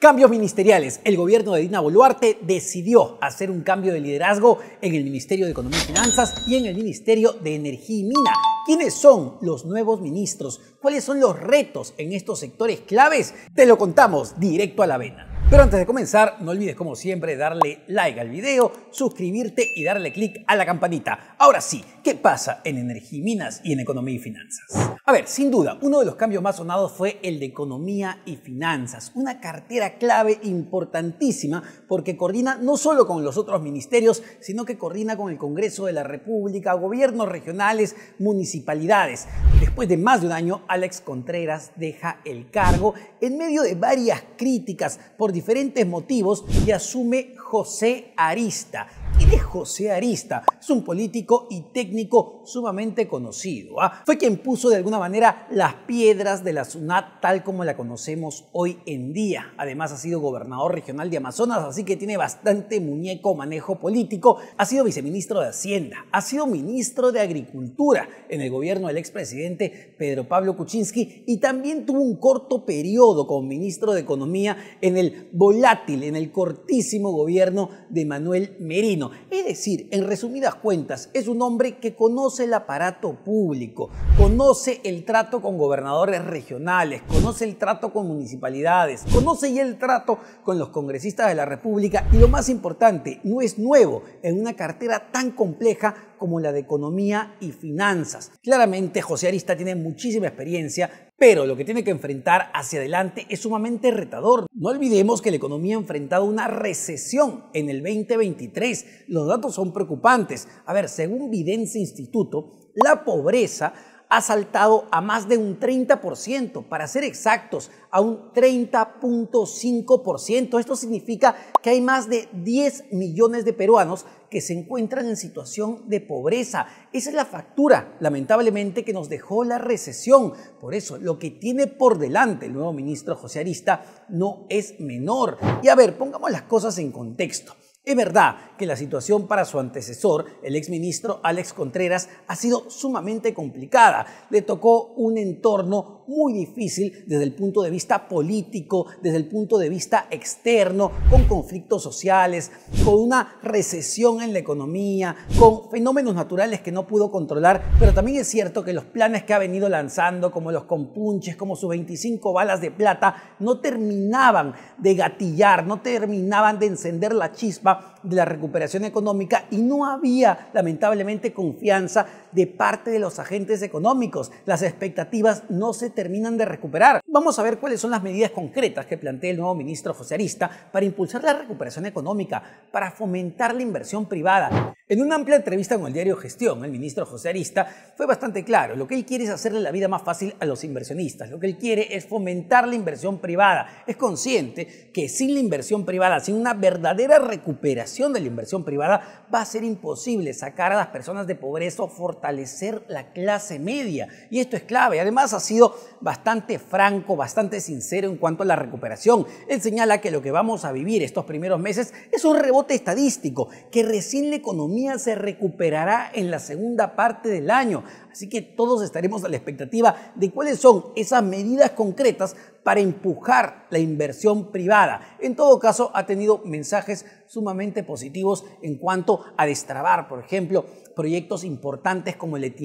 Cambios ministeriales. El gobierno de Dina Boluarte decidió hacer un cambio de liderazgo en el Ministerio de Economía y Finanzas y en el Ministerio de Energía y Mina. ¿Quiénes son los nuevos ministros? ¿Cuáles son los retos en estos sectores claves? Te lo contamos directo a la vena. Pero antes de comenzar, no olvides como siempre darle like al video, suscribirte y darle click a la campanita. Ahora sí, ¿qué pasa en Energiminas y en Economía y Finanzas? A ver, sin duda, uno de los cambios más sonados fue el de Economía y Finanzas, una cartera clave importantísima porque coordina no solo con los otros ministerios, sino que coordina con el Congreso de la República, gobiernos regionales, municipalidades. Después de más de un año, Alex Contreras deja el cargo en medio de varias críticas por diferentes motivos y asume José Arista. ¿Quién es José Arista? Es un político y técnico sumamente conocido. ¿ah? Fue quien puso de alguna manera las piedras de la SUNAT tal como la conocemos hoy en día. Además ha sido gobernador regional de Amazonas, así que tiene bastante muñeco manejo político. Ha sido viceministro de Hacienda, ha sido ministro de Agricultura en el gobierno del expresidente Pedro Pablo Kuczynski y también tuvo un corto periodo como ministro de Economía en el volátil, en el cortísimo gobierno de Manuel Merino. Es decir, en resumidas cuentas, es un hombre que conoce el aparato público, conoce el trato con gobernadores regionales, conoce el trato con municipalidades, conoce ya el trato con los congresistas de la República y lo más importante, no es nuevo en una cartera tan compleja como la de economía y finanzas. Claramente José Arista tiene muchísima experiencia pero lo que tiene que enfrentar hacia adelante es sumamente retador. No olvidemos que la economía ha enfrentado una recesión en el 2023. Los datos son preocupantes. A ver, según Videncia Instituto, la pobreza ha saltado a más de un 30%, para ser exactos, a un 30.5%. Esto significa que hay más de 10 millones de peruanos que se encuentran en situación de pobreza. Esa es la factura, lamentablemente, que nos dejó la recesión. Por eso, lo que tiene por delante el nuevo ministro José Arista no es menor. Y a ver, pongamos las cosas en contexto. Es verdad que la situación para su antecesor, el exministro Alex Contreras, ha sido sumamente complicada. Le tocó un entorno muy difícil desde el punto de vista político, desde el punto de vista externo, con conflictos sociales, con una recesión en la economía, con fenómenos naturales que no pudo controlar, pero también es cierto que los planes que ha venido lanzando, como los compunches, como sus 25 balas de plata, no terminaban de gatillar, no terminaban de encender la chispa de la recuperación económica y no había lamentablemente confianza de parte de los agentes económicos. Las expectativas no se terminan de recuperar. Vamos a ver cuáles son las medidas concretas que plantea el nuevo ministro José Arista para impulsar la recuperación económica, para fomentar la inversión privada. En una amplia entrevista con el diario Gestión, el ministro José Arista fue bastante claro. Lo que él quiere es hacerle la vida más fácil a los inversionistas. Lo que él quiere es fomentar la inversión privada. Es consciente que sin la inversión privada, sin una verdadera recuperación de la inversión privada, va a ser imposible sacar a las personas de pobreza o fortalecer la clase media. Y esto es clave. Además, ha sido bastante franco bastante sincero en cuanto a la recuperación. Él señala que lo que vamos a vivir estos primeros meses es un rebote estadístico, que recién la economía se recuperará en la segunda parte del año. Así que todos estaremos a la expectativa de cuáles son esas medidas concretas para empujar la inversión privada. En todo caso, ha tenido mensajes sumamente positivos en cuanto a destrabar, por ejemplo, proyectos importantes como el de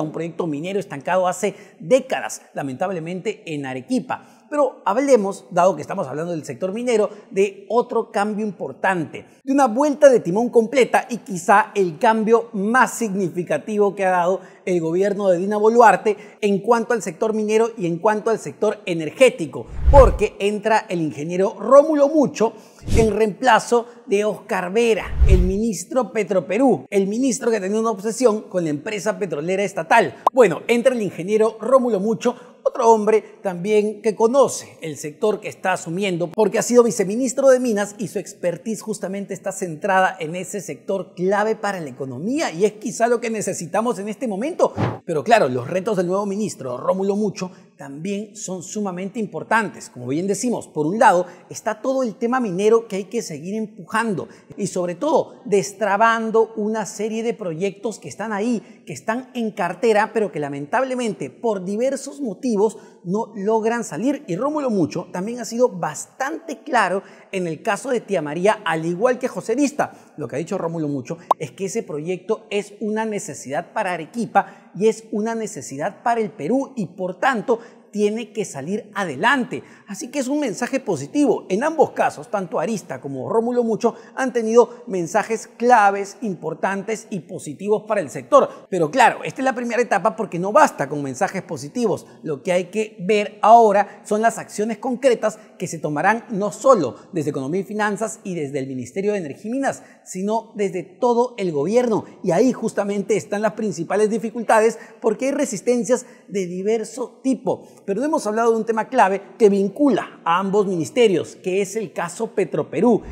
un proyecto minero estancado hace décadas, lamentablemente en Arequipa. Pero hablemos, dado que estamos hablando del sector minero, de otro cambio importante, de una vuelta de timón completa y quizá el cambio más significativo que ha dado el gobierno de Dina Boluarte en cuanto al sector minero y en cuanto al sector energético, porque entra el ingeniero Rómulo Mucho en reemplazo de Oscar Vera, el ministro Petroperú, el ministro que tenía una obsesión con la empresa petrolera estatal. Bueno, entra el ingeniero Rómulo Mucho otro hombre también que conoce el sector que está asumiendo, porque ha sido viceministro de Minas y su expertise justamente está centrada en ese sector clave para la economía y es quizá lo que necesitamos en este momento. Pero claro, los retos del nuevo ministro, Rómulo Mucho, también son sumamente importantes. Como bien decimos, por un lado está todo el tema minero que hay que seguir empujando y sobre todo destrabando una serie de proyectos que están ahí, que están en cartera, pero que lamentablemente por diversos motivos no logran salir. Y Rómulo Mucho también ha sido bastante claro en el caso de Tía María, al igual que José Vista Lo que ha dicho Rómulo Mucho es que ese proyecto es una necesidad para Arequipa y es una necesidad para el Perú y por tanto tiene que salir adelante. Así que es un mensaje positivo. En ambos casos, tanto Arista como Rómulo Mucho han tenido mensajes claves, importantes y positivos para el sector. Pero claro, esta es la primera etapa porque no basta con mensajes positivos. Lo que hay que ver ahora son las acciones concretas que se tomarán no solo desde Economía y Finanzas y desde el Ministerio de Energía y Minas, sino desde todo el gobierno. Y ahí justamente están las principales dificultades porque hay resistencias de diverso tipo. Pero hemos hablado de un tema clave que vincula a ambos ministerios, que es el caso Petroperú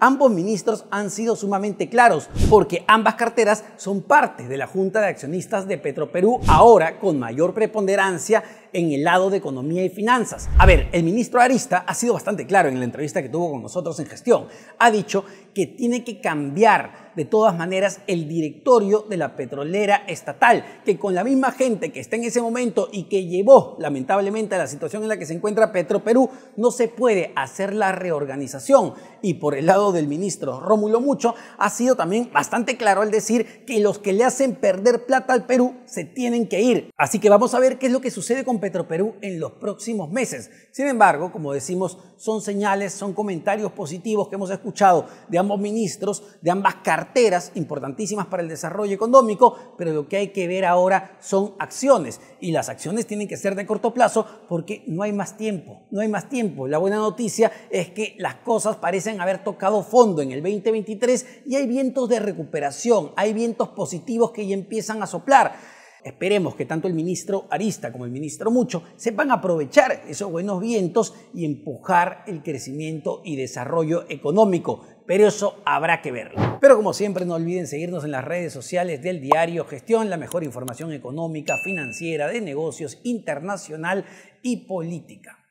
ambos ministros han sido sumamente claros, porque ambas carteras son parte de la Junta de Accionistas de Petroperú, ahora con mayor preponderancia en el lado de economía y finanzas. A ver, el ministro Arista ha sido bastante claro en la entrevista que tuvo con nosotros en gestión. Ha dicho que tiene que cambiar de todas maneras el directorio de la petrolera estatal, que con la misma gente que está en ese momento y que llevó lamentablemente a la situación en la que se encuentra Petroperú, no se puede hacer la reorganización y por el lado del ministro Rómulo Mucho, ha sido también bastante claro al decir que los que le hacen perder plata al Perú se tienen que ir. Así que vamos a ver qué es lo que sucede con Petroperú en los próximos meses. Sin embargo, como decimos, son señales, son comentarios positivos que hemos escuchado de ambos ministros, de ambas carteras importantísimas para el desarrollo económico, pero lo que hay que ver ahora son acciones y las acciones tienen que ser de corto plazo porque no hay más tiempo, no hay más tiempo. La buena noticia es que las cosas parecen haber tocado fondo en el 2023 y hay vientos de recuperación, hay vientos positivos que ya empiezan a soplar. Esperemos que tanto el ministro Arista como el ministro Mucho sepan aprovechar esos buenos vientos y empujar el crecimiento y desarrollo económico. Pero eso habrá que verlo. Pero como siempre, no olviden seguirnos en las redes sociales del diario Gestión, la mejor información económica, financiera, de negocios, internacional y política.